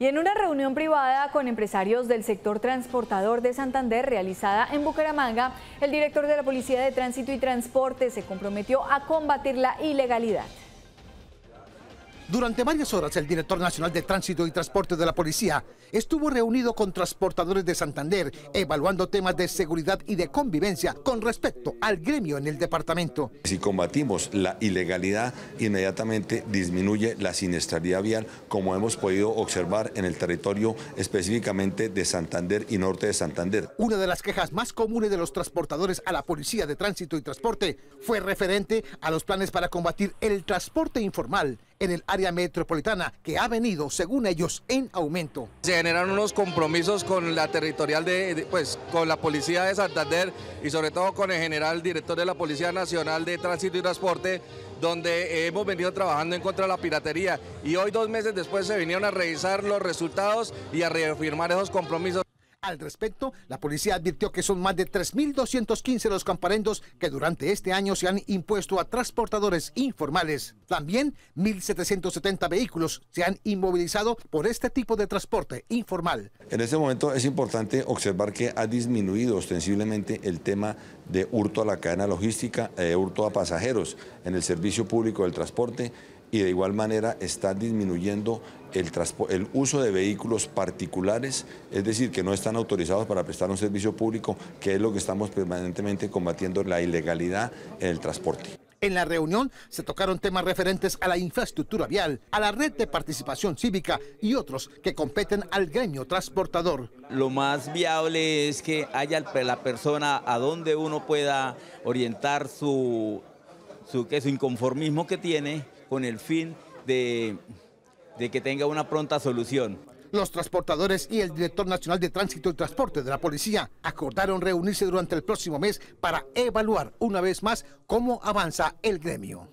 Y en una reunión privada con empresarios del sector transportador de Santander realizada en Bucaramanga, el director de la Policía de Tránsito y Transporte se comprometió a combatir la ilegalidad. Durante varias horas, el director nacional de Tránsito y Transporte de la Policía estuvo reunido con transportadores de Santander, evaluando temas de seguridad y de convivencia con respecto al gremio en el departamento. Si combatimos la ilegalidad, inmediatamente disminuye la siniestralidad vial, como hemos podido observar en el territorio específicamente de Santander y norte de Santander. Una de las quejas más comunes de los transportadores a la Policía de Tránsito y Transporte fue referente a los planes para combatir el transporte informal en el área metropolitana que ha venido, según ellos, en aumento. Se generaron unos compromisos con la territorial de, pues, con la policía de Santander y sobre todo con el general director de la Policía Nacional de Tránsito y Transporte, donde hemos venido trabajando en contra de la piratería y hoy dos meses después se vinieron a revisar los resultados y a reafirmar esos compromisos. Al respecto, la policía advirtió que son más de 3.215 los camparendos que durante este año se han impuesto a transportadores informales. También 1.770 vehículos se han inmovilizado por este tipo de transporte informal. En este momento es importante observar que ha disminuido ostensiblemente el tema de hurto a la cadena logística, de eh, hurto a pasajeros en el servicio público del transporte y de igual manera está disminuyendo el, uso de vehículos particulares, es decir, que no están autorizados para prestar un servicio público, que es lo que estamos permanentemente combatiendo, la ilegalidad en el transporte. En la reunión se tocaron temas referentes a la infraestructura vial, a la red de participación cívica y otros que competen al gremio transportador. Lo más viable es que haya la persona a donde uno pueda orientar su, su, inconformismo que tiene con el fin de, de que tenga una pronta solución. Los transportadores y el director nacional de tránsito y transporte de la policía acordaron reunirse durante el próximo mes para evaluar una vez más cómo avanza el gremio.